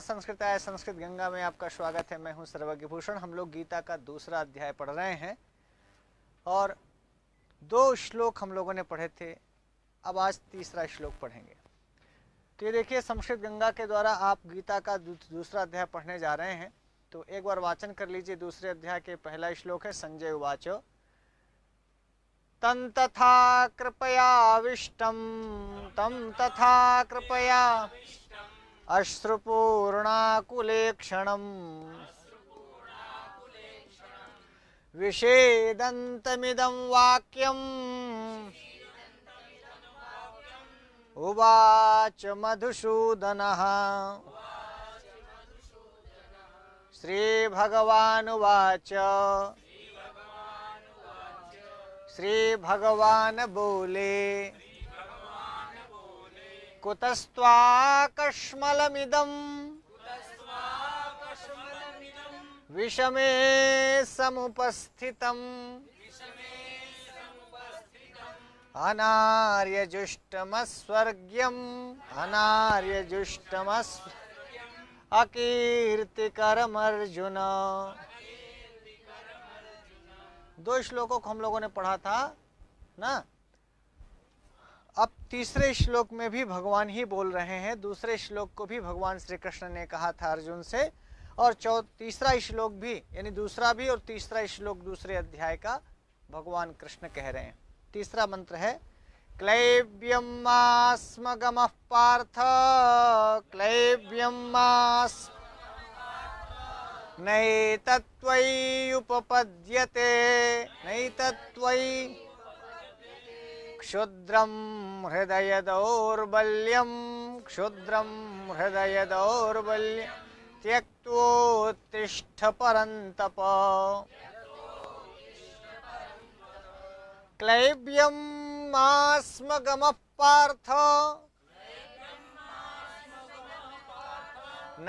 संस्कृत आय संस्कृत गंगा में आपका स्वागत है मैं हूं सर्वज्ञ भूषण हम लोग गीता का दूसरा अध्याय पढ़ रहे हैं और दो श्लोक हम लोगों ने पढ़े थे अब आज तीसरा श्लोक पढ़ेंगे तो ये देखिए संस्कृत गंगा के द्वारा आप गीता का दूसरा अध्याय पढ़ने जा रहे हैं तो एक बार वाचन कर लीजिए दूसरे अध्याय के पहला श्लोक है संजय उवाचो तम तथा कृपया विष्टम तम तथा कृपया अश्रुपूर्णाकुले क्षणम् विषेदन्तमिदं वाक्यम् उवाच मधुसूदनः श्रीभगवानुवाच श्रीभगवान् बोले कुतस्त्वाकश्मलमिदम् विषमे समुपस्थितम् अनार्यजुष्टमस्वर्ग्यम् अकीर्ति अकीर्तिकरमर्जुन दो श्लोकों को हम लोगों ने पढ़ा था ना अब तीसरे श्लोक में भी भगवान ही बोल रहे हैं दूसरे श्लोक को भी भगवान श्री कृष्ण ने कहा था अर्जुन से और चौ तीसरा श्लोक भी यानी दूसरा भी और तीसरा श्लोक दूसरे अध्याय का भगवान कृष्ण कह रहे हैं तीसरा मंत्र है क्लैव्यम मास्म पार्थ क्लैव्यम मास तत्व उपपद्यते तत्व क्षुद्रं हृदयदौर्बल्यं क्षुद्रं हृदयदौर्बल्यं त्यक्तो तिष्ठ परन्तप क्लैव्यमास्म गमः पार्थ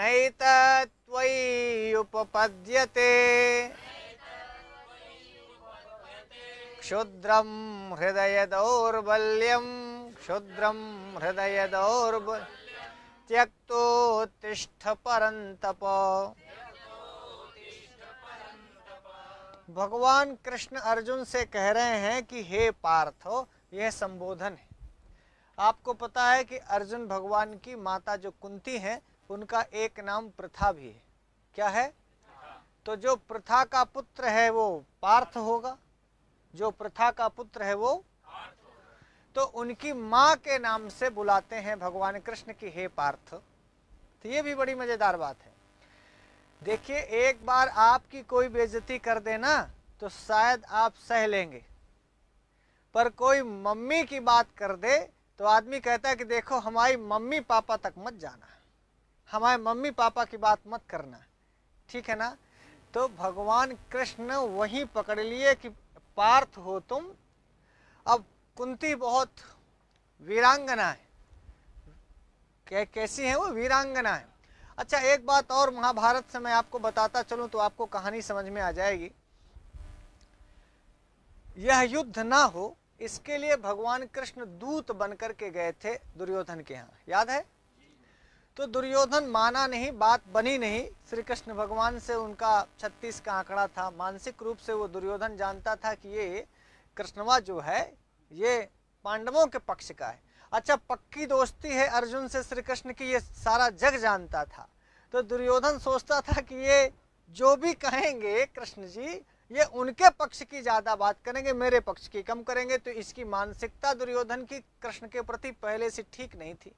नैत त्वयि उपपद्यते हृदय हृदय हृदयदौर्बल्यं त्यक्तो तिष्ठ पर भगवान कृष्ण अर्जुन से कह रहे हैं कि हे पार्थो यह संबोधन है आपको पता है कि अर्जुन भगवान की माता जो कुंती हैं उनका एक नाम प्रथा भी है क्या है तो जो प्रथा का पुत्र है वो पार्थ होगा जो प्रथा का पुत्र है वो तो उनकी माँ के नाम से बुलाते हैं भगवान कृष्ण की हे पार्थ तो ये भी बड़ी मज़ेदार बात है देखिए एक बार आपकी कोई बेजती कर देना तो शायद आप सह लेंगे पर कोई मम्मी की बात कर दे तो आदमी कहता है कि देखो हमारी मम्मी पापा तक मत जाना हमारे मम्मी पापा की बात मत करना ठीक है ना तो भगवान कृष्ण वहीं पकड़ लिए कि पार्थ हो तुम अब कुंती बहुत वीरांगना है कै, कैसी है वो वीरांगना है अच्छा एक बात और महाभारत से मैं आपको बताता चलूं तो आपको कहानी समझ में आ जाएगी यह युद्ध ना हो इसके लिए भगवान कृष्ण दूत बनकर के गए थे दुर्योधन के यहाँ याद है तो दुर्योधन माना नहीं बात बनी नहीं श्री कृष्ण भगवान से उनका छत्तीस का आंकड़ा था मानसिक रूप से वो दुर्योधन जानता था कि ये कृष्णवा जो है ये पांडवों के पक्ष का है अच्छा पक्की दोस्ती है अर्जुन से श्री कृष्ण की ये सारा जग जानता था तो दुर्योधन सोचता था कि ये जो भी कहेंगे कृष्ण जी ये उनके पक्ष की ज़्यादा बात करेंगे मेरे पक्ष की कम करेंगे तो इसकी मानसिकता दुर्योधन की कृष्ण के प्रति पहले से ठीक नहीं थी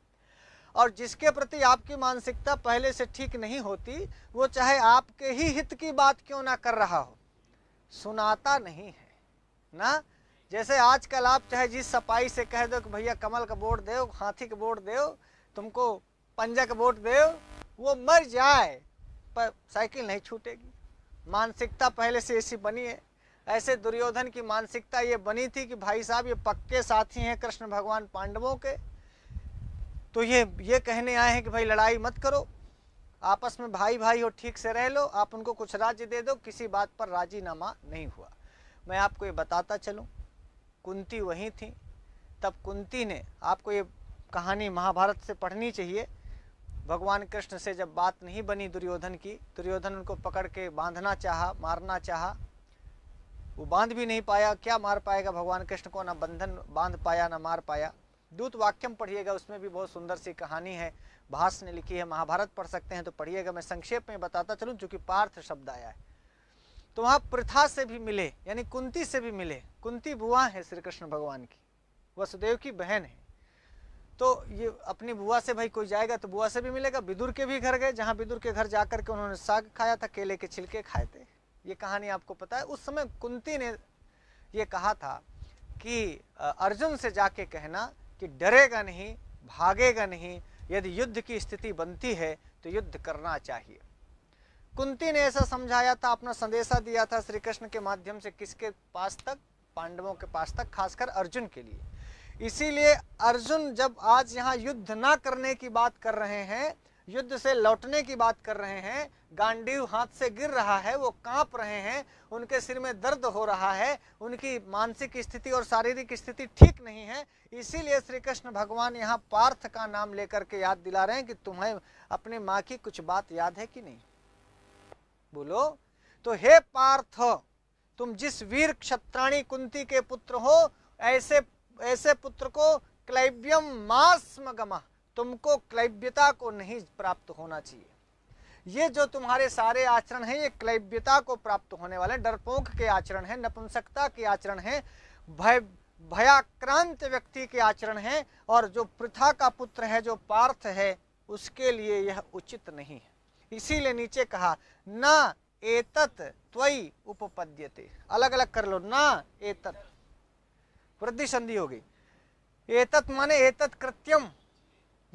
और जिसके प्रति आपकी मानसिकता पहले से ठीक नहीं होती वो चाहे आपके ही हित की बात क्यों ना कर रहा हो सुनाता नहीं है ना जैसे आजकल आप चाहे जिस सफाई से कह दो कि भैया कमल का वोट दो हाथी का वोट दो तुमको पंजा का वोट दो वो मर जाए पर साइकिल नहीं छूटेगी मानसिकता पहले से ऐसी बनी है ऐसे दुर्योधन की मानसिकता ये बनी थी कि भाई साहब ये पक्के साथी हैं कृष्ण भगवान पांडवों के तो ये ये कहने आए हैं कि भाई लड़ाई मत करो आपस में भाई भाई हो ठीक से रह लो आप उनको कुछ राज्य दे दो किसी बात पर राजीनामा नहीं हुआ मैं आपको ये बताता चलूँ कुंती वहीं थी तब कुंती ने आपको ये कहानी महाभारत से पढ़नी चाहिए भगवान कृष्ण से जब बात नहीं बनी दुर्योधन की दुर्योधन उनको पकड़ के बांधना चाहा मारना चाहा वो बांध भी नहीं पाया क्या मार पाएगा भगवान कृष्ण को ना बंधन बांध पाया ना मार पाया दूत वाक्यम पढ़िएगा उसमें भी बहुत सुंदर सी कहानी है भास ने लिखी है महाभारत पढ़ सकते हैं तो पढ़िएगा मैं संक्षेप में बताता चलूँ चूंकि पार्थ शब्द आया है तो वहाँ प्रथा से भी मिले यानी कुंती से भी मिले कुंती बुआ है श्री कृष्ण भगवान की वसुदेव की बहन है तो ये अपनी बुआ से भाई कोई जाएगा तो बुआ से भी मिलेगा बिदुर के भी घर गए जहाँ बिदुर के घर जा के उन्होंने साग खाया था केले के छिलके खाए थे ये कहानी आपको पता है उस समय कुंती ने ये कहा था कि अर्जुन से जाके कहना कि डरेगा नहीं भागेगा नहीं यदि युद्ध की स्थिति बनती है तो युद्ध करना चाहिए कुंती ने ऐसा समझाया था अपना संदेशा दिया था श्री कृष्ण के माध्यम से किसके पास तक पांडवों के पास तक खासकर अर्जुन के लिए इसीलिए अर्जुन जब आज यहाँ युद्ध ना करने की बात कर रहे हैं युद्ध से लौटने की बात कर रहे हैं गांडीव हाथ से गिर रहा है वो कांप रहे हैं उनके सिर में दर्द हो रहा है उनकी मानसिक स्थिति और शारीरिक स्थिति ठीक नहीं है इसीलिए श्री कृष्ण भगवान यहाँ पार्थ का नाम लेकर के याद दिला रहे हैं कि तुम्हें अपनी माँ की कुछ बात याद है कि नहीं बोलो तो हे पार्थ तुम जिस वीर क्षत्राणी कुंती के पुत्र हो ऐसे ऐसे पुत्र को क्लैव्यम मास्म गमा तुमको क्लैव्यता को नहीं प्राप्त होना चाहिए ये जो तुम्हारे सारे आचरण हैं ये क्लैव्यता को प्राप्त होने वाले डरपोक के आचरण हैं नपुंसकता के आचरण हैं भय भयाक्रांत व्यक्ति के आचरण हैं और जो प्रथा का पुत्र है जो पार्थ है उसके लिए यह उचित नहीं है इसीलिए नीचे कहा न एतत त्वयि उपपद्यते अलग अलग कर लो ना एतत वृद्धि संधि होगी एतत माने एतत कृत्यम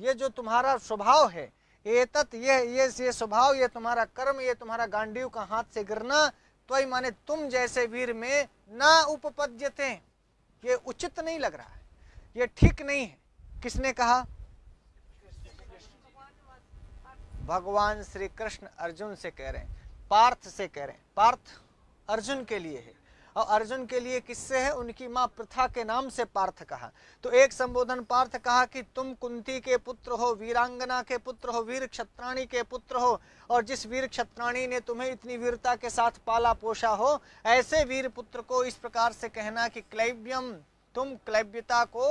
ये जो तुम्हारा स्वभाव है एतत ये ये ये स्वभाव ये तुम्हारा कर्म ये तुम्हारा गांडीव का हाथ से गिरना तो माने तुम जैसे वीर में ना उपपद्य थे ये उचित नहीं लग रहा है ये ठीक नहीं है किसने कहा भगवान श्री कृष्ण अर्जुन से कह रहे हैं पार्थ से कह रहे हैं पार्थ अर्जुन के लिए है और अर्जुन के लिए किससे है उनकी माँ प्रथा के नाम से पार्थ कहा तो एक संबोधन पार्थ कहा कि तुम कुंती के पुत्र हो वीरांगना के पुत्र हो वीर क्षत्राणी के पुत्र हो और जिस वीर क्षत्राणी ने तुम्हें इतनी वीरता के साथ पाला पोषा हो ऐसे वीर पुत्र को इस प्रकार से कहना कि क्लैव्यम तुम क्लैव्यता को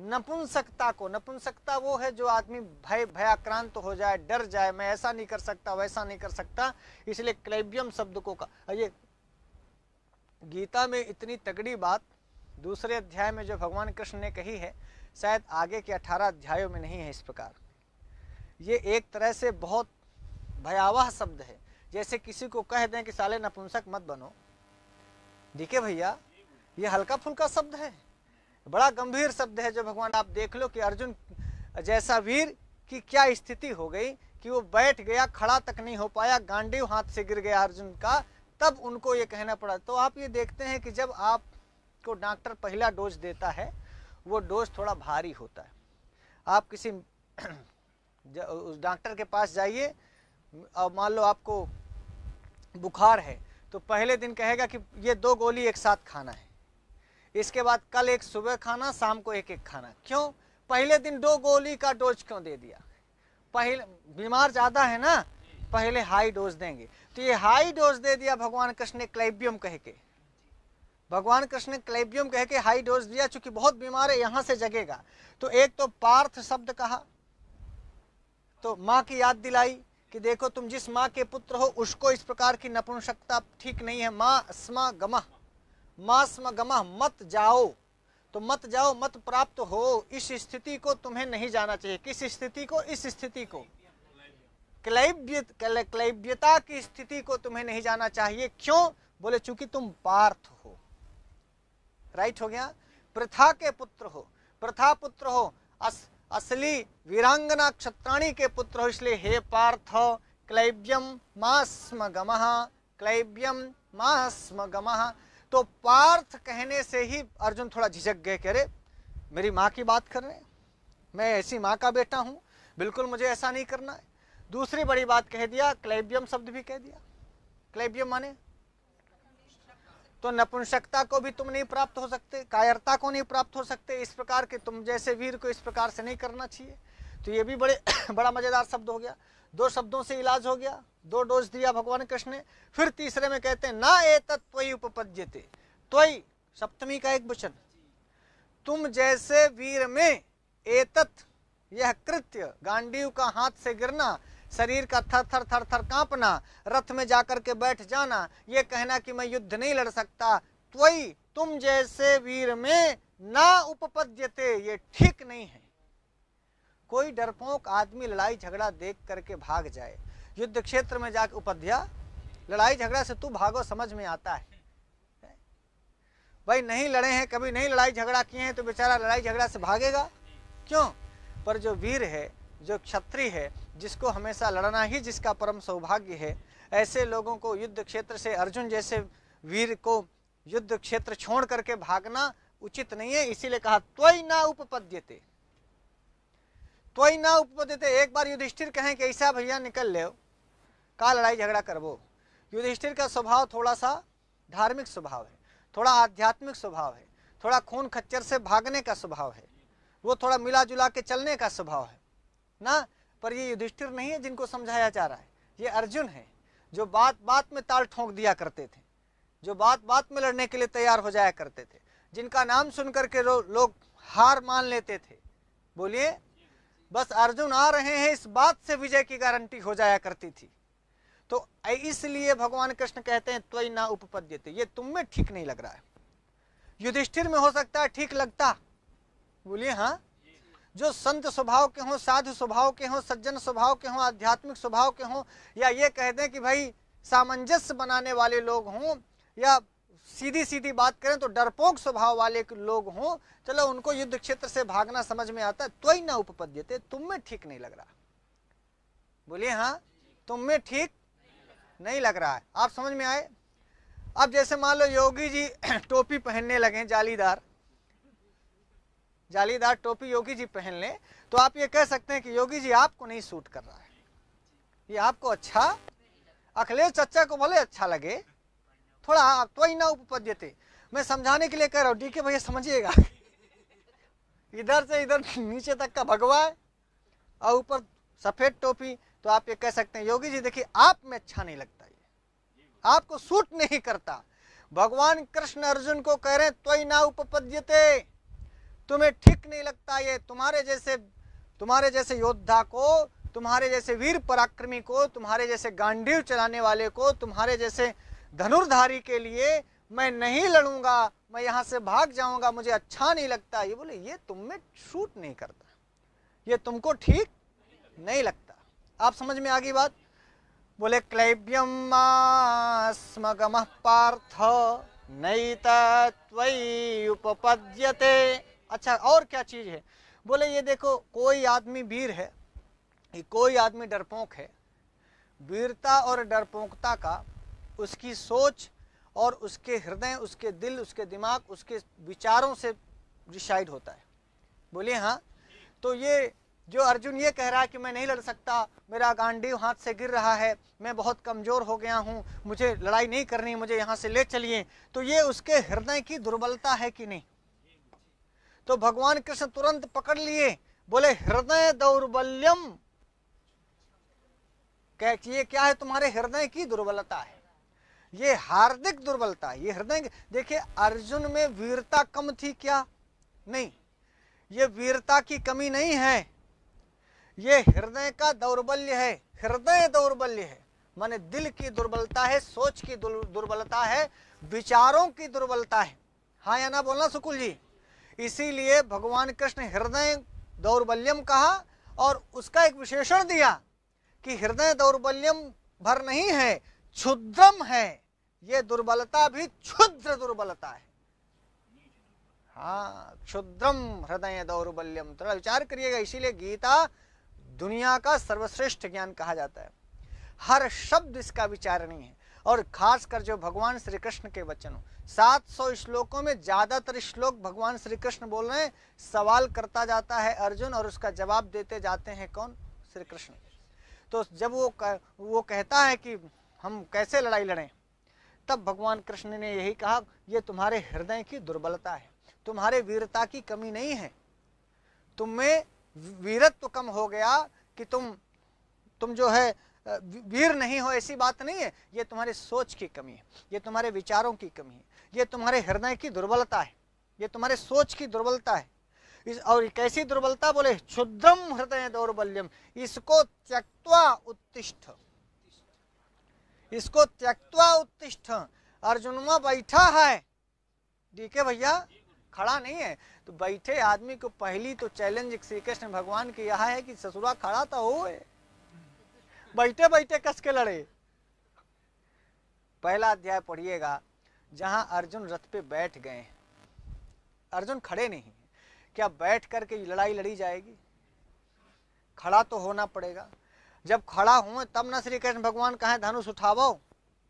नपुंसकता को नपुंसकता वो है जो आदमी भय भयाक्रांत हो जाए डर जाए मैं ऐसा नहीं कर सकता वैसा नहीं कर सकता इसलिए क्लैव्यम शब्द को का ये गीता में इतनी तगड़ी बात दूसरे अध्याय में जो भगवान कृष्ण ने कही है शायद आगे के अठारह अध्यायों में नहीं है इस प्रकार ये एक तरह से बहुत भयावह शब्द है जैसे किसी को कह दें कि साले नपुंसक मत बनो देखे भैया ये हल्का फुल्का शब्द है बड़ा गंभीर शब्द है जो भगवान आप देख लो कि अर्जुन जैसा वीर की क्या स्थिति हो गई कि वो बैठ गया खड़ा तक नहीं हो पाया गांडीव हाथ से गिर गया अर्जुन का तब उनको ये कहना पड़ा तो आप ये देखते हैं कि जब आपको डॉक्टर पहला डोज देता है वो डोज थोड़ा भारी होता है आप किसी उस डॉक्टर के पास जाइए और मान लो आपको बुखार है तो पहले दिन कहेगा कि ये दो गोली एक साथ खाना है इसके बाद कल एक सुबह खाना शाम को एक एक खाना क्यों पहले दिन दो गोली का डोज क्यों दे दिया पहले बीमार ज़्यादा है ना पहले हाई डोज देंगे तो ये हाई डोज दे दिया भगवान कृष्ण ने क्लेबियम कह के भगवान कृष्ण ने क्लेबियम कह के हाई डोज दिया चूंकि बहुत बीमार है यहां से जगेगा तो एक तो पार्थ शब्द कहा तो माँ की याद दिलाई कि देखो तुम जिस माँ के पुत्र हो उसको इस प्रकार की नपुंसकता ठीक नहीं है माँ स्मा गमह माँ स्म गमह मत जाओ तो मत जाओ मत प्राप्त हो इस स्थिति को तुम्हें नहीं जाना चाहिए किस स्थिति को इस स्थिति को क्लैब्य क्लैव्यता की स्थिति को तुम्हें नहीं जाना चाहिए क्यों बोले चूंकि तुम पार्थ हो राइट हो गया प्रथा के पुत्र हो प्रथा पुत्र हो अस, असली वीरांगना क्षत्राणी के पुत्र हो इसलिए हे पार्थ क्लैव्यम मास्म गमहा क्लैव्यम मास्म गमहा तो पार्थ कहने से ही अर्जुन थोड़ा झिझक गए कह रहे मेरी माँ की बात कर रहे हैं मैं ऐसी माँ का बेटा हूँ बिल्कुल मुझे ऐसा नहीं करना है दूसरी बड़ी बात कह दिया क्लेबियम शब्द भी कह दिया क्लेबियम माने तो नपुंसकता को भी तुम नहीं प्राप्त हो सकते कायरता को नहीं प्राप्त हो सकते इस प्रकार के तुम जैसे वीर को इस प्रकार से नहीं करना चाहिए तो ये भी बड़े बड़ा मज़ेदार शब्द हो गया दो शब्दों से इलाज हो गया दो डोज दिया भगवान कृष्ण ने फिर तीसरे में कहते हैं ना ए तत्वी उपपद्यते त्वी सप्तमी का एक वचन तुम जैसे वीर में एतत यह कृत्य गांडीव का हाथ से गिरना शरीर का थर थर थर थर कांपना रथ में जाकर के बैठ जाना ये कहना कि मैं युद्ध नहीं लड़ सकता त्वई तुम जैसे वीर में ना उपपद्यते ये ठीक नहीं है कोई डरपोक आदमी लड़ाई झगड़ा देख करके भाग जाए युद्ध क्षेत्र में जाकर उपध्या लड़ाई झगड़ा से तू भागो समझ में आता है भाई नहीं लड़े हैं कभी नहीं लड़ाई झगड़ा किए हैं तो बेचारा लड़ाई झगड़ा से भागेगा क्यों पर जो वीर है जो क्षत्रिय है जिसको हमेशा लड़ना ही जिसका परम सौभाग्य है ऐसे लोगों को युद्ध क्षेत्र से अर्जुन जैसे वीर को युद्ध क्षेत्र छोड़ करके भागना उचित नहीं है इसीलिए कहा त्वय ना उपपद्यते त्वय ना उपपद्यते एक बार युधिष्ठिर कहें कि ऐसा भैया निकल ले का लड़ाई झगड़ा करवो युधिष्ठिर का स्वभाव थोड़ा सा धार्मिक स्वभाव है थोड़ा आध्यात्मिक स्वभाव है थोड़ा खून खच्चर से भागने का स्वभाव है वो थोड़ा मिला जुला के चलने का स्वभाव है ना पर ये युधिष्ठिर नहीं है जिनको समझाया जा रहा है ये अर्जुन है जो बात बात में ताल ठोंक दिया करते थे जो बात बात में लड़ने के लिए तैयार हो जाया करते थे जिनका नाम सुन करके लोग हार मान लेते थे बोलिए बस अर्जुन आ रहे हैं इस बात से विजय की गारंटी हो जाया करती थी तो इसलिए भगवान कृष्ण कहते हैं तो ना उपपद्यते ये तुम में ठीक नहीं लग रहा है युधिष्ठिर में हो सकता है ठीक लगता बोलिए हाँ जो संत स्वभाव के हों साधु स्वभाव के हों सज्जन स्वभाव के हों आध्यात्मिक स्वभाव के हों या ये कह दें कि भाई सामंजस्य बनाने वाले लोग हों या सीधी सीधी बात करें तो डरपोक स्वभाव वाले लोग हों चलो उनको युद्ध क्षेत्र से भागना समझ में आता है तो ही ना उपपद्यते तुम में ठीक नहीं लग रहा बोलिए हाँ तुम में ठीक नहीं लग रहा है आप समझ में आए अब जैसे मान लो योगी जी टोपी पहनने लगे जालीदार जालीदार टोपी योगी जी पहन लें तो आप ये कह सकते हैं कि योगी जी आपको नहीं सूट कर रहा है ये आपको अच्छा अखिलेश चच्चा को भले अच्छा लगे थोड़ा आप तो ही ना उपपद्यते मैं समझाने के लिए कह रहा हूँ डी भैया समझिएगा इधर से इधर नीचे तक का भगवा और ऊपर सफ़ेद टोपी तो आप ये कह सकते हैं योगी जी देखिए आप में अच्छा नहीं लगता ये आपको सूट नहीं करता भगवान कृष्ण अर्जुन को कह रहे हैं तो ही ना उपपद्यते तुम्हें ठीक नहीं लगता ये तुम्हारे जैसे तुम्हारे जैसे योद्धा को तुम्हारे जैसे वीर पराक्रमी को तुम्हारे जैसे गांडीव चलाने वाले को तुम्हारे जैसे धनुर्धारी के लिए मैं नहीं लड़ूंगा मैं यहां से भाग जाऊंगा मुझे अच्छा नहीं लगता ये बोले ये तुम में शूट नहीं करता ये तुमको ठीक नहीं लगता आप समझ में आ गई बात बोले क्लैब्यम स्मगम पार्थ नई तत्व उपपद्यते अच्छा और क्या चीज़ है बोले ये देखो कोई आदमी वीर है कोई आदमी डरपोंक है वीरता और डरपोंकता का उसकी सोच और उसके हृदय उसके दिल उसके दिमाग उसके विचारों से डिसाइड होता है बोले हाँ तो ये जो अर्जुन ये कह रहा है कि मैं नहीं लड़ सकता मेरा गांडीव हाथ से गिर रहा है मैं बहुत कमज़ोर हो गया हूँ मुझे लड़ाई नहीं करनी मुझे यहाँ से ले चलिए तो ये उसके हृदय की दुर्बलता है कि नहीं तो भगवान कृष्ण तुरंत पकड़ लिए बोले हृदय दौर्बल्यम ये क्या है तुम्हारे हृदय की दुर्बलता है ये हार्दिक दुर्बलता है ये हृदय देखिए अर्जुन में वीरता कम थी क्या नहीं ये वीरता की कमी नहीं है ये हृदय का दौर्बल्य है हृदय दौर्बल्य है माने दिल की दुर्बलता है सोच की दुर्बलता है विचारों की दुर्बलता है हाँ या ना बोलना सुकुल जी इसीलिए भगवान कृष्ण हृदय दौर्बल्यम कहा और उसका एक विशेषण दिया कि हृदय दौर्बल्यम भर नहीं है क्षुद्रम है ये दुर्बलता भी क्षुद्र दुर्बलता है हाँ क्षुद्रम हृदय दौर्बल्यम थोड़ा विचार करिएगा इसीलिए गीता दुनिया का सर्वश्रेष्ठ ज्ञान कहा जाता है हर शब्द इसका विचारणीय है और खासकर जो भगवान श्री कृष्ण के वचन सात सौ श्लोकों में ज़्यादातर श्लोक भगवान श्री कृष्ण बोल रहे हैं सवाल करता जाता है अर्जुन और उसका जवाब देते जाते हैं कौन श्री कृष्ण तो जब वो कह, वो कहता है कि हम कैसे लड़ाई लड़ें तब भगवान कृष्ण ने यही कहा ये तुम्हारे हृदय की दुर्बलता है तुम्हारे वीरता की कमी नहीं है तुम में वीरत्व तो कम हो गया कि तुम तुम जो है वीर नहीं हो ऐसी बात नहीं है ये तुम्हारी सोच की कमी है ये तुम्हारे विचारों की कमी है ये तुम्हारे हृदय की दुर्बलता है ये तुम्हारे सोच की दुर्बलता है इस और कैसी दुर्बलता बोले क्षुद्रम हृदय दौर्बल्यम इसको त्यक्वा उत्तिष्ठ इसको त्यक्वा उत्तिष्ठ अर्जुनमा बैठा है डीके भैया खड़ा नहीं है तो बैठे आदमी को पहली तो चैलेंज श्री कृष्ण भगवान की यह है कि ससुरा खड़ा तो हो है। बैठे बैठे कस के लड़े पहला अध्याय पढ़िएगा जहां अर्जुन रथ पे बैठ गए अर्जुन खड़े नहीं क्या बैठ करके लड़ाई लड़ी जाएगी खड़ा तो होना पड़ेगा जब खड़ा हुए तब न श्री कृष्ण भगवान कहें धनुष उठावो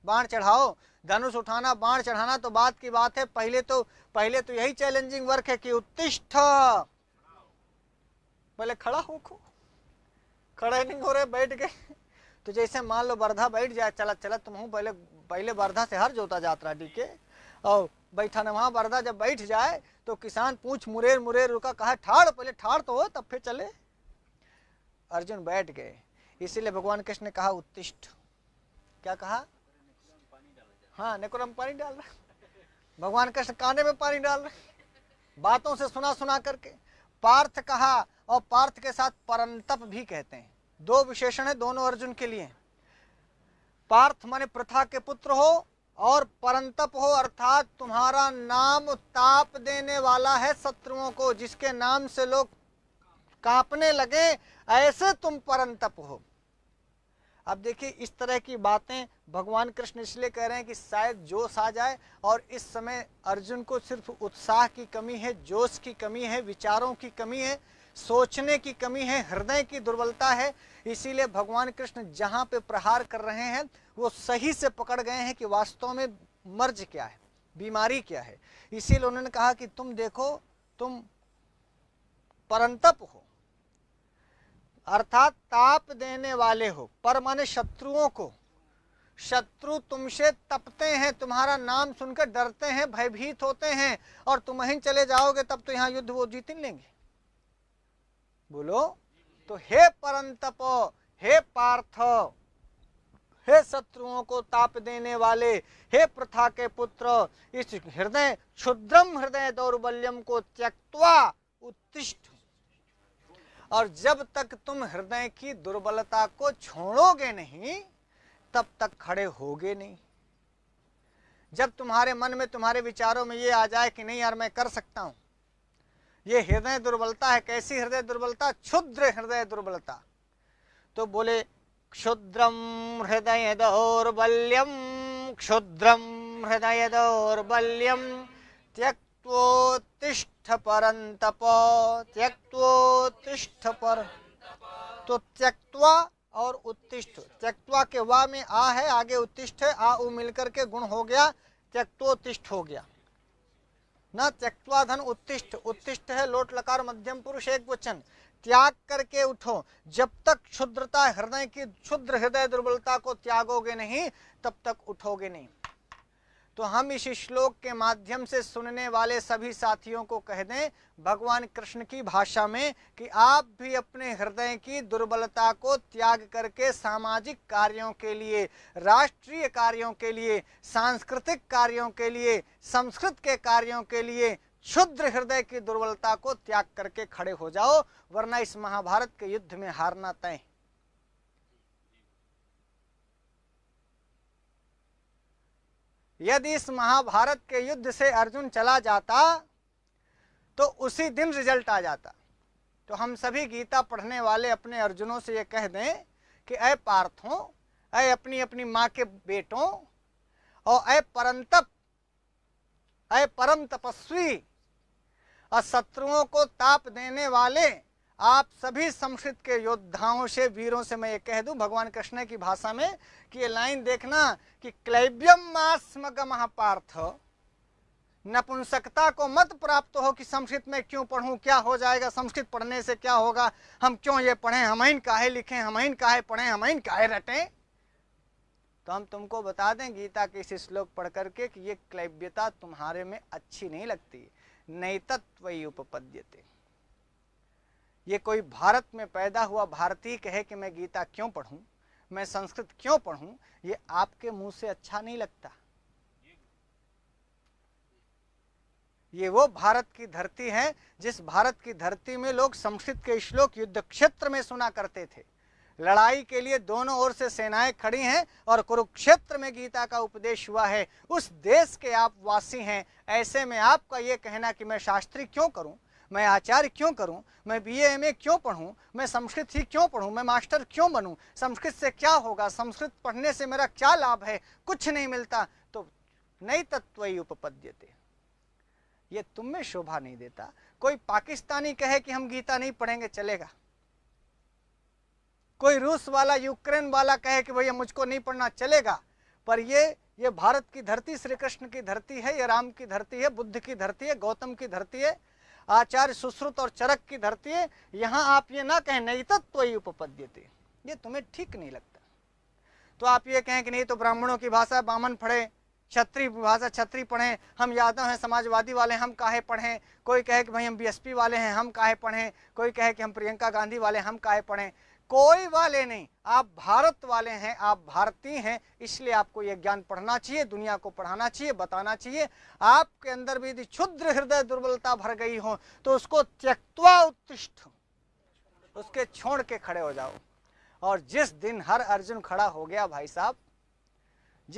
बाढ़ चढ़ाओ धनुष उठाना बाढ़ चढ़ाना तो बात की बात है पहले तो पहले तो यही चैलेंजिंग वर्क है कि उत्तिष्ठ पहले खड़ा हो खो खड़े नहीं हो रहे बैठ गए तो जैसे मान लो बर्धा बैठ जाए चलत चलत तुम तो पहले पहले बर्धा से हर जोता जाता रहा डीके और बैठनवा बर्दा जब बैठ जाए तो किसान पूछ मुरेर मुरेर रुका कहा ठाड़ पहले ठाड़ तो हो तब फिर चले अर्जुन बैठ गए इसीलिए भगवान कृष्ण ने कहा उत्तिष्ट क्या कहा हाँ नेकोरम पानी डाल रहे भगवान कृष्ण काने में पानी डाल रहे बातों से सुना सुना करके पार्थ कहा और पार्थ के साथ परंतप भी कहते हैं दो विशेषण है दोनों अर्जुन के लिए पार्थ माने प्रथा के पुत्र हो और परंतप हो अर्थात तुम्हारा नाम ताप देने वाला है शत्रुओं को जिसके नाम से लोग कांपने लगे ऐसे तुम परंतप हो अब देखिए इस तरह की बातें भगवान कृष्ण इसलिए कह रहे हैं कि शायद जोश आ जाए और इस समय अर्जुन को सिर्फ उत्साह की कमी है जोश की कमी है विचारों की कमी है सोचने की कमी है हृदय की दुर्बलता है इसीलिए भगवान कृष्ण जहां पे प्रहार कर रहे हैं वो सही से पकड़ गए हैं कि वास्तव में मर्ज क्या है बीमारी क्या है इसीलिए उन्होंने कहा कि तुम देखो तुम परंतप हो अर्थात ताप देने वाले हो पर माने शत्रुओं को शत्रु तुमसे तपते हैं तुम्हारा नाम सुनकर डरते हैं भयभीत होते हैं और तुम ही चले जाओगे तब तो यहां युद्ध वो जीत लेंगे बोलो तो हे परंतप हे पार्थ हे शत्रुओं को ताप देने वाले हे प्रथा के पुत्र इस हृदय क्षुद्रम हृदय दौर्बल्यम को त्यक्वा उत्तिष्ठ और जब तक तुम हृदय की दुर्बलता को छोड़ोगे नहीं तब तक खड़े होगे नहीं जब तुम्हारे मन में तुम्हारे विचारों में ये आ जाए कि नहीं यार मैं कर सकता हूं ये हृदय दुर्बलता है कैसी हृदय दुर्बलता क्षुद्र हृदय दुर्बलता तो बोले क्षुद्रम हृदय दौर्बल्यम क्षुद्रम हृदय दौर्बल्यम त्यक्तोत्तिष्ठ तप त्यक्तोत्तिष्ठ पर तो त्यक्वा और उत्तिष्ठ त्यक्वा के वा में आ है आगे उत्तिष्ठ है आ उ मिलकर के गुण हो गया त्यक्तोत्तिष्ठ हो गया न त्यक्वा धन उत्तिष्ठ उत्तिष्ट है लोट लकार मध्यम पुरुष एक वचन त्याग करके उठो जब तक क्षुद्रता हृदय की क्षुद्र हृदय दुर्बलता को त्यागोगे नहीं तब तक उठोगे नहीं तो हम इस श्लोक के माध्यम से सुनने वाले सभी साथियों को कह दें भगवान कृष्ण की भाषा में कि आप भी अपने हृदय की दुर्बलता को त्याग करके सामाजिक कार्यों के लिए राष्ट्रीय कार्यों के लिए सांस्कृतिक कार्यों के लिए संस्कृत के कार्यों के लिए क्षुद्र हृदय की दुर्बलता को त्याग करके खड़े हो जाओ वरना इस महाभारत के युद्ध में हारना तय यदि इस महाभारत के युद्ध से अर्जुन चला जाता तो उसी दिन रिजल्ट आ जाता तो हम सभी गीता पढ़ने वाले अपने अर्जुनों से ये कह दें कि अय पार्थों अय अपनी अपनी माँ के बेटों और अय परंतप अय परम तपस्वी और शत्रुओं को ताप देने वाले आप सभी संस्कृत के योद्धाओं से वीरों से मैं ये कह दूं भगवान कृष्ण की भाषा में कि ये लाइन देखना कि क्लैव्यम मास्मक महापार्थ नपुंसकता को मत प्राप्त हो कि संस्कृत में क्यों पढ़ूं क्या हो जाएगा संस्कृत पढ़ने से क्या होगा हम क्यों ये पढ़ें हम इन काहे लिखें हम इन काहे पढ़ें हम इन काहे रटें तो हम तुमको बता दें गीता के इस श्लोक पढ़ करके कि ये क्लैव्यता तुम्हारे में अच्छी नहीं लगती नैतत्व उपपद्यते ये कोई भारत में पैदा हुआ भारतीय कहे कि मैं गीता क्यों पढ़ूं मैं संस्कृत क्यों पढ़ूं ये आपके मुंह से अच्छा नहीं लगता ये वो भारत की धरती है जिस भारत की धरती में लोग संस्कृत के श्लोक युद्ध क्षेत्र में सुना करते थे लड़ाई के लिए दोनों ओर से सेनाएं खड़ी हैं और कुरुक्षेत्र में गीता का उपदेश हुआ है उस देश के आप वासी हैं ऐसे में आपका ये कहना कि मैं शास्त्री क्यों करूं मैं आचार्य क्यों करूं मैं बी एम ए क्यों पढ़ूं मैं संस्कृत ही क्यों पढ़ूं मैं मास्टर क्यों बनूं संस्कृत से क्या होगा संस्कृत पढ़ने से मेरा क्या लाभ है कुछ नहीं मिलता तो नई तत्व ही उपपद्यते ये तुम में शोभा नहीं देता कोई पाकिस्तानी कहे कि हम गीता नहीं पढ़ेंगे चलेगा कोई रूस वाला यूक्रेन वाला कहे कि भैया मुझको नहीं पढ़ना चलेगा पर ये ये भारत की धरती श्री कृष्ण की धरती है ये राम की धरती है बुद्ध की धरती है गौतम की धरती है आचार्य सुश्रुत और चरक की धरती है यहाँ आप ये ना कहें नहीं तत्व तो, तो ही उपपद्यते ये तुम्हें ठीक नहीं लगता तो आप ये कहें कि नहीं तो ब्राह्मणों की भाषा बामन पढ़े छत्री भाषा छत्री पढ़ें हम यादव हैं समाजवादी वाले हम काहे पढ़े कोई कहे कि भाई हम बीएसपी वाले हैं हम काहे पढ़ें कोई कहे कि हम प्रियंका गांधी वाले हम काहे पढ़ें कोई वाले नहीं आप भारत वाले हैं आप भारतीय हैं इसलिए आपको यह ज्ञान पढ़ना चाहिए दुनिया को पढ़ाना चाहिए बताना चाहिए आपके अंदर भी यदि क्षुद्र हृदय दुर्बलता भर गई हो तो उसको त्यक्वा उत्तृष्ट उसके छोड़ के खड़े हो जाओ और जिस दिन हर अर्जुन खड़ा हो गया भाई साहब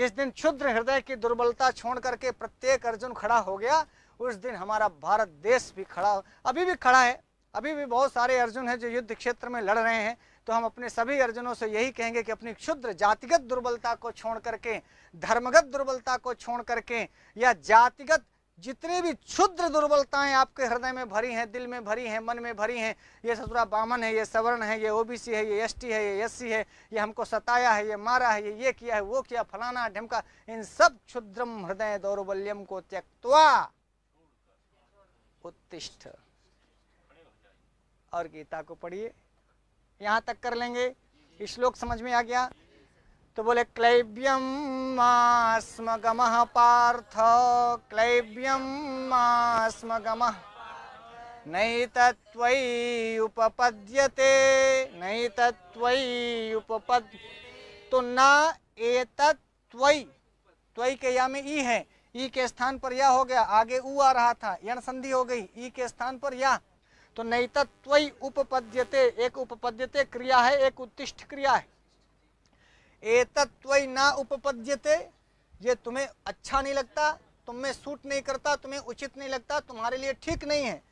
जिस दिन क्षुद्र हृदय की दुर्बलता छोड़ करके प्रत्येक अर्जुन खड़ा हो गया उस दिन हमारा भारत देश भी खड़ा अभी भी खड़ा है अभी भी बहुत सारे अर्जुन हैं जो युद्ध क्षेत्र में लड़ रहे हैं तो हम अपने सभी अर्जनों से यही कहेंगे कि अपनी क्षुद्र जातिगत दुर्बलता को छोड़ करके धर्मगत दुर्बलता को छोड़ करके या जातिगत जितनी भी क्षुद्र दुर्बलताएं आपके हृदय में भरी हैं दिल में भरी हैं मन में भरी हैं ये ससुरा बामन है ये सवर्ण है ये ओबीसी है ये एसटी है ये एससी है ये हमको सताया है ये मारा है ये ये किया है वो किया फलाना ढमका इन सब क्षुद्रम हृदय दौरबल्यम को त्यक्वा उत्तिष्ठ और गीता को पढ़िए यहाँ तक कर लेंगे श्लोक समझ में आ गया तो बोले क्लैव्यम मास्म गम पार्थ क्लैव्यम मास्म गम नई तत्वी उपपद्यते नई तत्वी उपपद तो न ए तत्वी के या में ई है ई के स्थान पर या हो गया आगे ऊ आ रहा था यण संधि हो गई ई के स्थान पर या तो नहीं तो उपपद्यते एक उपपद्यते क्रिया है एक उत्तिष्ठ क्रिया है एतत्वई तो ना उपपद्यते ये तुम्हें अच्छा नहीं लगता तुम में सूट नहीं करता तुम्हें उचित नहीं लगता तुम्हारे लिए ठीक नहीं है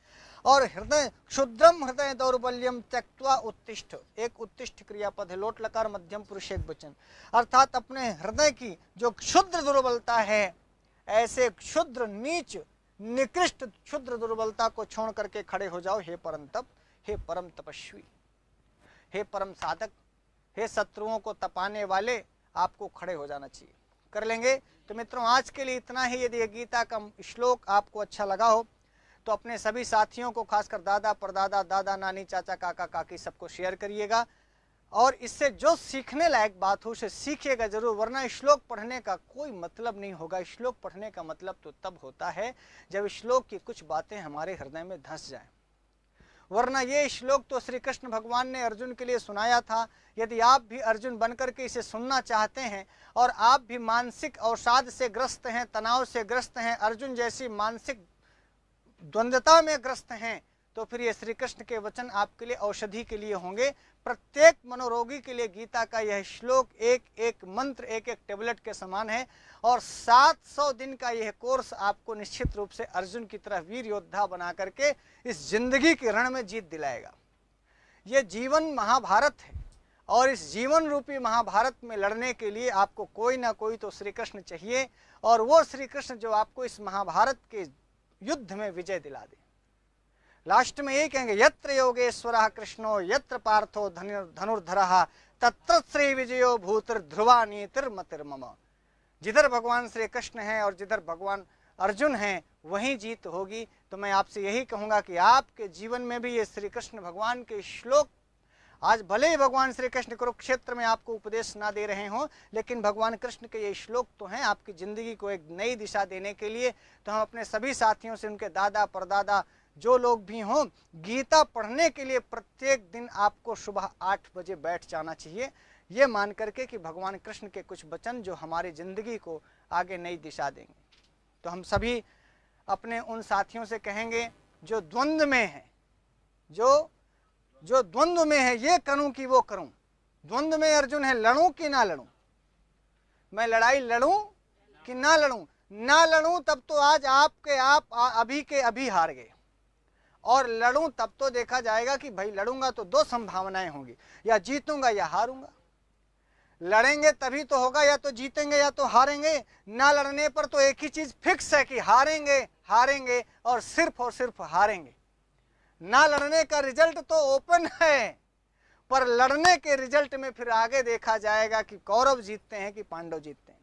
और हृदय क्षुद्रम हृदय दौर्बल्यम त्यक्वा उत्तिष्ठ एक उत्तिष्ठ क्रियापद है लोट लकार मध्यम पुरुष एक वचन अर्थात अपने हृदय की जो क्षुद्र दुर्बलता है ऐसे क्षुद्र नीच निकृष्ट क्षुद्र दुर्बलता को छोड़ करके खड़े हो जाओ हे परम तप हे परम तपस्वी हे परम साधक हे शत्रुओं को तपाने वाले आपको खड़े हो जाना चाहिए कर लेंगे तो मित्रों आज के लिए इतना ही यदि गीता का श्लोक आपको अच्छा लगा हो तो अपने सभी साथियों को खासकर दादा परदादा दादा नानी चाचा काका काकी सबको शेयर करिएगा और इससे जो सीखने लायक बात हो उसे सीखिएगा जरूर वरना श्लोक पढ़ने का कोई मतलब नहीं होगा श्लोक पढ़ने का मतलब तो तब होता है जब श्लोक की कुछ बातें हमारे हृदय में धंस जाए वरना ये श्लोक तो श्री कृष्ण भगवान ने अर्जुन के लिए सुनाया था यदि आप भी अर्जुन बनकर के इसे सुनना चाहते हैं और आप भी मानसिक अवसाद से ग्रस्त हैं तनाव से ग्रस्त हैं अर्जुन जैसी मानसिक द्वंद्वता में ग्रस्त हैं तो फिर ये श्री कृष्ण के वचन आपके लिए औषधि के लिए होंगे प्रत्येक मनोरोगी के लिए गीता का यह श्लोक एक एक मंत्र एक एक टेबलेट के समान है और 700 दिन का यह कोर्स आपको निश्चित रूप से अर्जुन की तरह वीर योद्धा बना करके इस जिंदगी के रण में जीत दिलाएगा यह जीवन महाभारत है और इस जीवन रूपी महाभारत में लड़ने के लिए आपको कोई ना कोई तो श्री कृष्ण चाहिए और वो श्री कृष्ण जो आपको इस महाभारत के युद्ध में विजय दिला दे लास्ट में यही कहेंगे यत्र योगेश्वर कृष्णो यत्र पार्थो धनुर्धर तत्र श्री विजयो भूतर ध्रुवा नीतिर्मतिर्मम जिधर भगवान श्री कृष्ण हैं और जिधर भगवान अर्जुन हैं वहीं जीत होगी तो मैं आपसे यही कहूंगा कि आपके जीवन में भी ये श्री कृष्ण भगवान के श्लोक आज भले ही भगवान श्री कृष्ण कुरुक्षेत्र में आपको उपदेश ना दे रहे हों लेकिन भगवान कृष्ण के ये श्लोक तो हैं आपकी ज़िंदगी को एक नई दिशा देने के लिए तो हम अपने सभी साथियों से उनके दादा परदादा जो लोग भी हों गीता पढ़ने के लिए प्रत्येक दिन आपको सुबह आठ बजे बैठ जाना चाहिए ये मान करके कि भगवान कृष्ण के कुछ वचन जो हमारी ज़िंदगी को आगे नई दिशा देंगे तो हम सभी अपने उन साथियों से कहेंगे जो द्वंद्व में है जो जो द्वंद्व में है ये करूं कि वो करूं द्वंद्व में अर्जुन है लड़ूं कि ना लड़ूं मैं लड़ाई लड़ूं कि ना लड़ूं ना लड़ूं तब तो आज आपके आप अभी के अभी हार गए और लड़ूं तब तो देखा जाएगा कि भाई लड़ूंगा तो दो संभावनाएं होंगी या जीतूंगा या हारूंगा लड़ेंगे तभी तो होगा या तो जीतेंगे या तो हारेंगे ना लड़ने पर तो एक ही चीज़ फिक्स है कि हारेंगे हारेंगे और सिर्फ और सिर्फ हारेंगे ना लड़ने का रिजल्ट तो ओपन है पर लड़ने के रिजल्ट में फिर आगे देखा जाएगा कि कौरव जीतते हैं कि पांडव जीतते हैं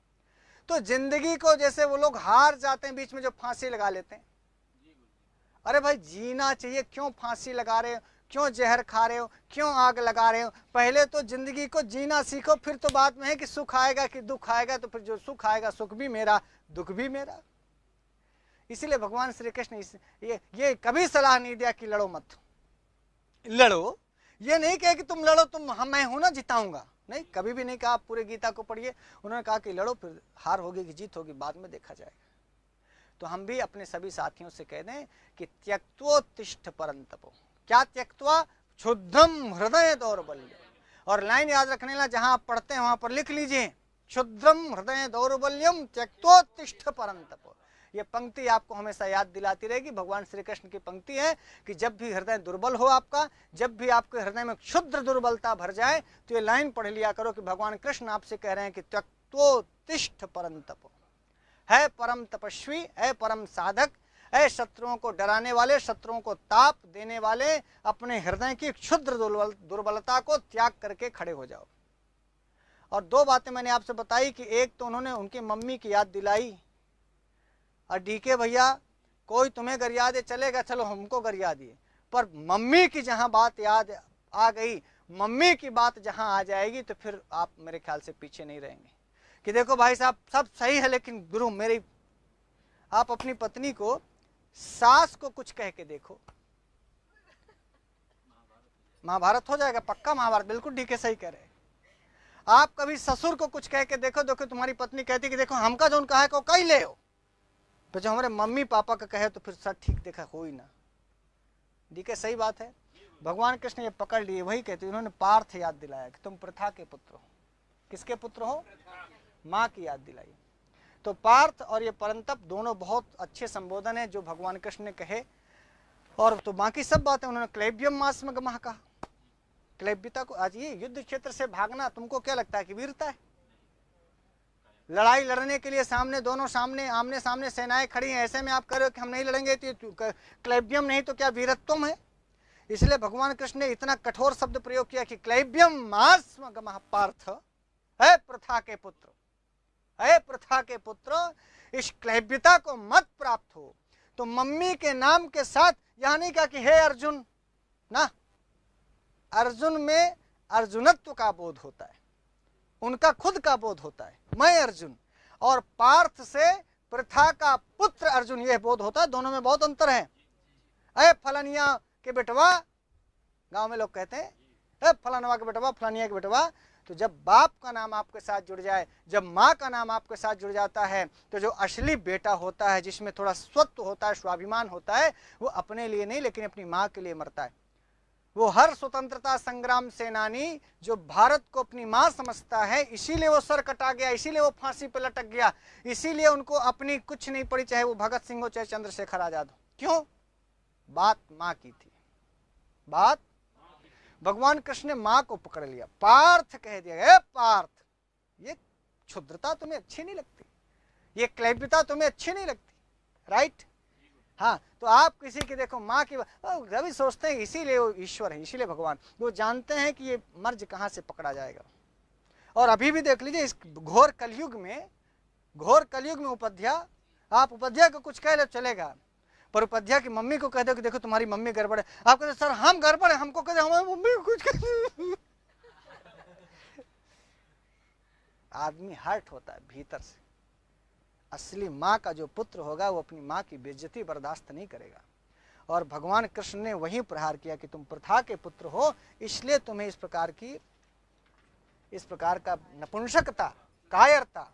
तो जिंदगी को जैसे वो लोग हार जाते हैं बीच में जो फांसी लगा लेते हैं अरे भाई जीना चाहिए क्यों फांसी लगा रहे हो क्यों जहर खा रहे हो क्यों आग लगा रहे हो पहले तो जिंदगी को जीना सीखो फिर तो बात में है कि सुख आएगा कि दुख आएगा तो फिर जो सुख आएगा सुख भी मेरा दुख भी मेरा इसीलिए भगवान श्री कृष्ण ये ये कभी सलाह नहीं दिया कि लड़ो मत लड़ो ये नहीं कहे कि तुम लड़ो तुम हम हाँ, मैं हूं ना जिताऊंगा नहीं कभी भी नहीं कहा आप पूरे गीता को पढ़िए उन्होंने कहा कि लड़ो फिर हार होगी कि जीत होगी बाद में देखा जाएगा तो हम भी अपने सभी साथियों से कह दें कि त्यक्तोत्तिष्ठ परंतपो क्या त्यक्तवा क्षुद्रम हृदय दौरबल्य और लाइन याद रखने ला जहां आप पढ़ते हैं वहां पर लिख लीजिए शुद्धम हृदय दौरबल्यम त्यक्तोत्तिष्ठ परंतपो ये पंक्ति आपको हमेशा याद दिलाती रहेगी भगवान श्री कृष्ण की पंक्ति है कि जब भी हृदय दुर्बल हो आपका जब भी आपके हृदय में क्षुद्र दुर्बलता भर जाए तो ये लाइन पढ़ लिया करो कि भगवान कृष्ण आपसे कह रहे हैं कि त्यक्तोत्तिष्ठ परंतपो है परम तपस्वी है परम साधक है शत्रुओं को डराने वाले शत्रुओं को ताप देने वाले अपने हृदय की क्षुद्र दुर्बलता को त्याग करके खड़े हो जाओ और दो बातें मैंने आपसे बताई कि एक तो उन्होंने उनकी मम्मी की याद दिलाई और डीके भैया कोई तुम्हें गरिया याद चलेगा चलो हमको गरिया याद पर मम्मी की जहाँ बात याद आ गई मम्मी की बात जहाँ आ जाएगी तो फिर आप मेरे ख्याल से पीछे नहीं रहेंगे कि देखो भाई साहब सब सही है लेकिन गुरु मेरी आप अपनी पत्नी को सास को कुछ कह के देखो महाभारत हो जाएगा पक्का महाभारत बिल्कुल ठीक है सही कह रहे आप कभी ससुर को कुछ कह के देखो देखो तुम्हारी पत्नी कहती कि देखो हमका जो उनका है को कही ले हो तो जो हमारे मम्मी पापा का कहे तो फिर सब ठीक देखा हो ही ना ठीक है सही बात है भगवान कृष्ण ये पकड़ लिए वही कहते उन्होंने पार्थ याद दिलाया कि तुम प्रथा के पुत्र हो किसके पुत्र हो माँ की याद दिलाई तो पार्थ और ये परंतप दोनों बहुत अच्छे संबोधन है जो भगवान कृष्ण ने कहे और तो बाकी सब बातें उन्होंने क्लेब्यम मास में गमा कहा क्लेब्यता को आज ये युद्ध क्षेत्र से भागना तुमको क्या लगता है कि वीरता है लड़ाई लड़ने के लिए सामने दोनों सामने आमने सामने सेनाएं खड़ी हैं ऐसे में आप कह रहे हो कि हम नहीं लड़ेंगे तो, तो क्लेब्यम नहीं तो क्या वीरत्वम है इसलिए भगवान कृष्ण ने इतना कठोर शब्द प्रयोग किया कि क्लेब्यम मास गमह पार्थ है प्रथा के पुत्र है प्रथा के पुत्र इस क्लैव्यता को मत प्राप्त हो तो मम्मी के नाम के साथ यह नहीं कहा कि हे अर्जुन ना अर्जुन में अर्जुनत्व का बोध होता है उनका खुद का बोध होता है मैं अर्जुन और पार्थ से प्रथा का पुत्र अर्जुन यह बोध होता है दोनों में बहुत अंतर है अरे फलनिया के बेटवा गांव में लोग कहते हैं फलानवा के बेटवा फलानिया के बेटवा तो जब बाप का नाम आपके साथ जुड़ जाए जब माँ का नाम आपके साथ जुड़ जाता है तो जो असली बेटा होता है जिसमें थोड़ा स्वत्व होता है स्वाभिमान होता है वो अपने लिए नहीं लेकिन अपनी माँ के लिए मरता है वो हर स्वतंत्रता संग्राम सेनानी जो भारत को अपनी माँ समझता है इसीलिए वो सर कटा गया इसीलिए वो फांसी पर लटक गया इसीलिए उनको अपनी कुछ नहीं पड़ी चाहे वो भगत सिंह हो चाहे चंद्रशेखर आजाद हो क्यों बात माँ की थी बात भगवान कृष्ण ने माँ को पकड़ लिया पार्थ कह दिया पार्थ ये क्षुद्रता तुम्हें अच्छी नहीं लगती ये क्लैपिता तुम्हें अच्छी नहीं लगती राइट हाँ तो आप किसी की देखो माँ की रवि सोचते हैं इसीलिए वो ईश्वर है इसीलिए भगवान वो जानते हैं कि ये मर्ज कहाँ से पकड़ा जाएगा और अभी भी देख लीजिए इस घोर कलयुग में घोर कलयुग में उपाध्याय आप उपाध्याय को कुछ कह लो चलेगा पर उपाध्याय की मम्मी को कह दो कि देखो तुम्हारी मम्मी गड़बड़ है आप कहते सर हम गड़बड़ है हमको कहते हमारी मम्मी कुछ आदमी हर्ट होता है भीतर से असली माँ का जो पुत्र होगा वो अपनी माँ की बेज्जती बर्दाश्त नहीं करेगा और भगवान कृष्ण ने वही प्रहार किया कि तुम प्रथा के पुत्र हो इसलिए तुम्हें इस प्रकार की इस प्रकार का नपुंसकता कायरता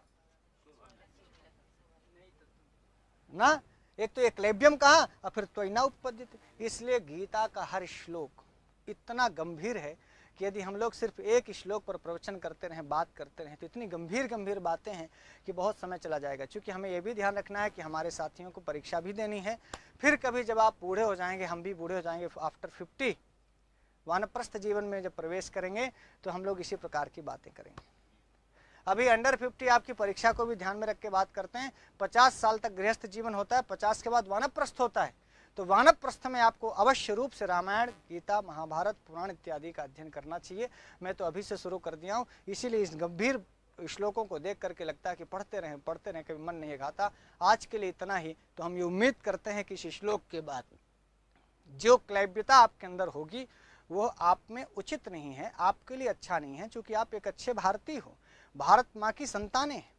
ना एक तो लेब्यम कहा और फिर त्वना उत्पादित इसलिए गीता का हर श्लोक इतना गंभीर है कि यदि हम लोग सिर्फ एक श्लोक पर प्रवचन करते रहें बात करते रहें तो इतनी गंभीर गंभीर बातें हैं कि बहुत समय चला जाएगा क्योंकि हमें यह भी ध्यान रखना है कि हमारे साथियों को परीक्षा भी देनी है फिर कभी जब आप बूढ़े हो जाएंगे हम भी बूढ़े हो जाएंगे आफ्टर फिफ्टी वानप्रस्थ जीवन में जब प्रवेश करेंगे तो हम लोग इसी प्रकार की बातें करेंगे अभी अंडर फिफ्टी आपकी परीक्षा को भी ध्यान में रख के बात करते हैं पचास साल तक गृहस्थ जीवन होता है पचास के बाद वानप्रस्थ होता है तो वानप्रस्थ में आपको अवश्य रूप से रामायण गीता महाभारत पुराण इत्यादि का अध्ययन करना चाहिए मैं तो अभी से शुरू कर दिया हूँ इसीलिए इस गंभीर श्लोकों को देख करके लगता है कि पढ़ते रहें पढ़ते रहें कभी मन नहीं घाता आज के लिए इतना ही तो हम ये उम्मीद करते हैं कि इस श्लोक के बाद जो क्लैव्यता आपके अंदर होगी वो आप में उचित नहीं है आपके लिए अच्छा नहीं है क्योंकि आप एक अच्छे भारतीय हो भारत माँ की संतानें हैं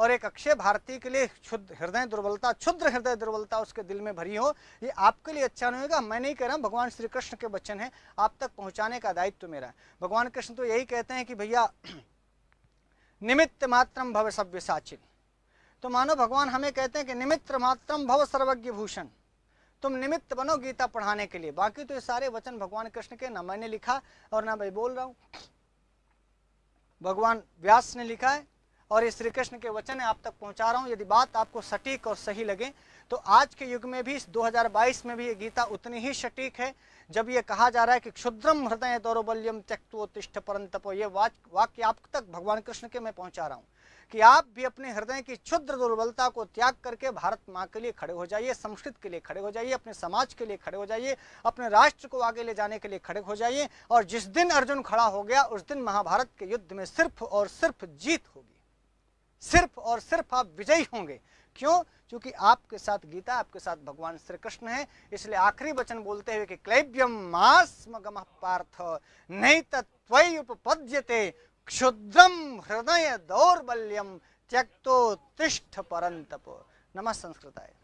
और एक अक्षय भारतीय के लिए क्षुद्र हृदय दुर्बलता क्षुद्र हृदय दुर्बलता उसके दिल में भरी हो ये आपके लिए अच्छा नहीं होगा मैं नहीं कह रहा हूँ भगवान श्री कृष्ण के वचन हैं आप तक पहुँचाने का दायित्व मेरा है भगवान कृष्ण तो यही कहते हैं कि भैया निमित्त मात्रम भव सभ्य साचिन तो मानो भगवान हमें कहते हैं कि निमित्त मात्रम भव सर्वज्ञ भूषण तुम निमित्त बनो गीता पढ़ाने के लिए बाकी तो ये सारे वचन भगवान कृष्ण के ना मैंने लिखा और ना मैं बोल रहा हूँ भगवान व्यास ने लिखा है और ये श्री कृष्ण के वचन है आप तक पहुंचा रहा हूं यदि बात आपको सटीक और सही लगे तो आज के युग में भी 2022 में भी ये गीता उतनी ही सटीक है जब ये कहा जा रहा है कि क्षुद्रम हृदय दौरबल्यम त्यक्तो तिष्ठ परंतपो ये वाक्य आप तक भगवान कृष्ण के मैं पहुंचा रहा हूँ कि आप भी अपने हृदय की क्षुद्र दुर्बलता को त्याग करके भारत माँ के लिए खड़े हो जाइए संस्कृत के लिए खड़े हो जाइए अपने समाज के लिए खड़े हो जाइए अपने राष्ट्र को आगे ले जाने के लिए खड़े हो जाइए और जिस दिन अर्जुन खड़ा हो गया उस दिन महाभारत के युद्ध में सिर्फ और सिर्फ जीत होगी सिर्फ और सिर्फ आप विजयी होंगे क्यों क्योंकि आपके साथ गीता आपके साथ भगवान श्री कृष्ण है इसलिए आखिरी वचन बोलते हुए कि क्लैब्यम मास मगम पार्थ नहीं तत्व उपपद्यते क्षुद्रम हृदय दौर्बल्यम त्यक्तो तिष्ठ परंतप नमः संस्कृताय